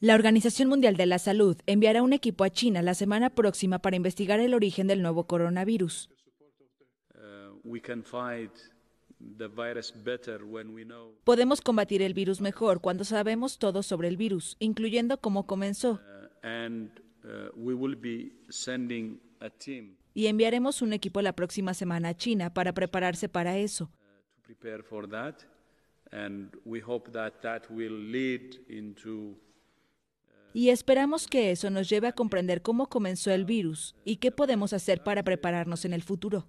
La Organización Mundial de la Salud enviará un equipo a China la semana próxima para investigar el origen del nuevo coronavirus. Uh, Podemos combatir el virus mejor cuando sabemos todo sobre el virus, incluyendo cómo comenzó. Uh, uh, y enviaremos un equipo la próxima semana a China para prepararse para eso. Y esperamos que eso nos lleve a comprender cómo comenzó el virus y qué podemos hacer para prepararnos en el futuro.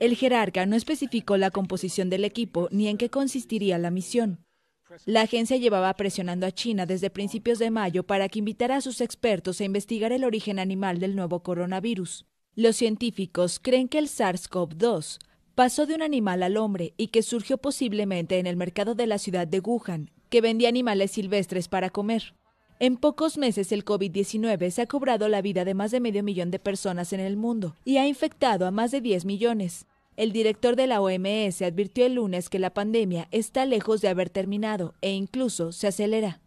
El jerarca no especificó la composición del equipo ni en qué consistiría la misión. La agencia llevaba presionando a China desde principios de mayo para que invitara a sus expertos a investigar el origen animal del nuevo coronavirus. Los científicos creen que el SARS-CoV-2 pasó de un animal al hombre y que surgió posiblemente en el mercado de la ciudad de Wuhan, que vendía animales silvestres para comer. En pocos meses el COVID-19 se ha cobrado la vida de más de medio millón de personas en el mundo y ha infectado a más de 10 millones. El director de la OMS advirtió el lunes que la pandemia está lejos de haber terminado e incluso se acelera.